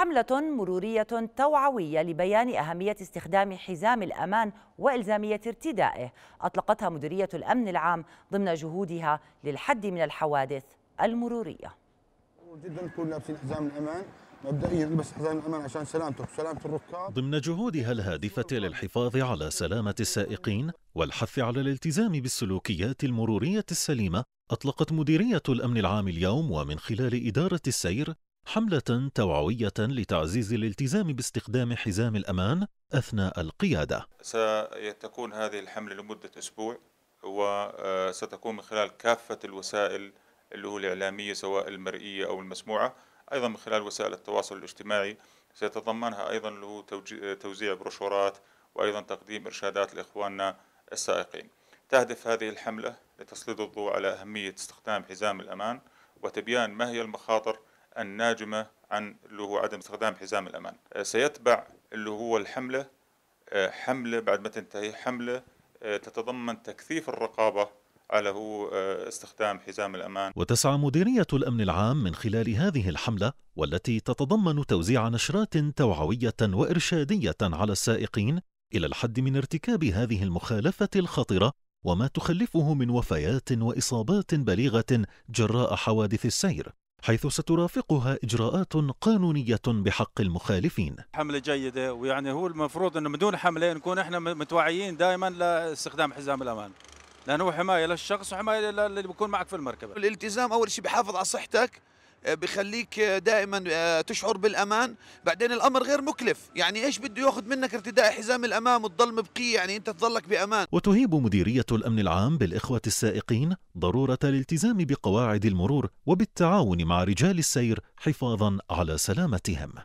حملة مرورية توعوية لبيان أهمية استخدام حزام الأمان وإلزامية ارتدائه أطلقتها مديرية الأمن العام ضمن جهودها للحد من الحوادث المرورية جدا كلنا لابسين حزام الأمان مبدئيا البس حزام الامان عشان سلامتك وسلامه الركاب ضمن جهودها الهادفه للحفاظ على سلامه السائقين والحث على الالتزام بالسلوكيات المروريه السليمه اطلقت مديريه الامن العام اليوم ومن خلال اداره السير حملة توعوية لتعزيز الالتزام باستخدام حزام الأمان أثناء القيادة ستكون هذه الحملة لمدة أسبوع وستكون آه، من خلال كافة الوسائل اللي هو الإعلامية سواء المرئية أو المسموعة أيضا من خلال وسائل التواصل الاجتماعي سيتضمنها أيضا اللي هو آه، توزيع بروشورات وأيضا تقديم إرشادات لإخواننا السائقين تهدف هذه الحملة لتسليط الضوء على أهمية استخدام حزام الأمان وتبيان ما هي المخاطر الناجمة عن اللي هو عدم استخدام حزام الأمان آه، سيتبع اللي هو الحملة آه، حملة بعد ما تنتهي حملة آه، تتضمن تكثيف الرقابة على هو استخدام حزام الأمان وتسعى مديرية الأمن العام من خلال هذه الحملة والتي تتضمن توزيع نشرات توعوية وإرشادية على السائقين إلى الحد من ارتكاب هذه المخالفة الخطرة وما تخلفه من وفيات وإصابات بليغة جراء حوادث السير حيث سترافقها إجراءات قانونية بحق المخالفين حملة جيدة ويعني هو المفروض أنه بدون حملة نكون إحنا متوعيين دائما لاستخدام حزام الأمان لأنه حماية للشخص وحماية للي بيكون معك في المركبة الالتزام أول شيء بحافظ على صحتك آه، بخليك آه، دائما آه، تشعر بالامان بعدين الامر غير مكلف يعني ايش بده ياخذ منك ارتداء حزام الامام وتضل مبقي يعني انت تظلك بامان وتهيب مديريه الامن العام بالاخوه السائقين ضروره الالتزام بقواعد المرور وبالتعاون مع رجال السير حفاظا على سلامتهم